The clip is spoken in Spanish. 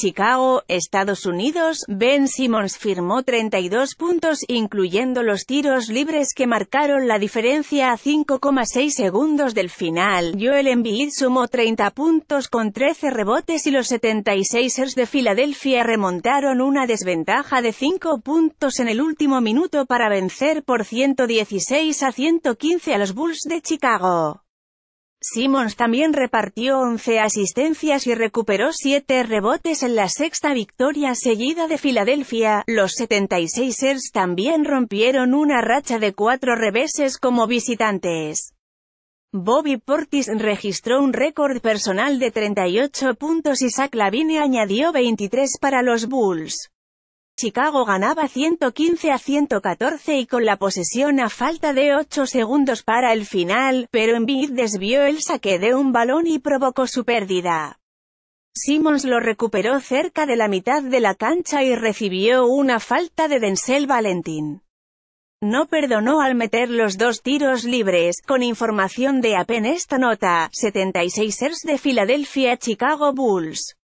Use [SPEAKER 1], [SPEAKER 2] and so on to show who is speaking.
[SPEAKER 1] Chicago, Estados Unidos, Ben Simmons firmó 32 puntos, incluyendo los tiros libres que marcaron la diferencia a 5,6 segundos del final. Joel Embiid sumó 30 puntos con 13 rebotes y los 76ers de Filadelfia remontaron una desventaja de 5 puntos en el último minuto para vencer por 116 a 115 a los Bulls de Chicago. Simmons también repartió 11 asistencias y recuperó 7 rebotes en la sexta victoria seguida de Filadelfia. Los 76ers también rompieron una racha de 4 reveses como visitantes. Bobby Portis registró un récord personal de 38 puntos y Zach Lavine añadió 23 para los Bulls. Chicago ganaba 115 a 114 y con la posesión a falta de 8 segundos para el final, pero Embiid desvió el saque de un balón y provocó su pérdida. Simmons lo recuperó cerca de la mitad de la cancha y recibió una falta de Denzel Valentín. No perdonó al meter los dos tiros libres, con información de apenas esta nota, 76ers de Filadelfia Chicago Bulls.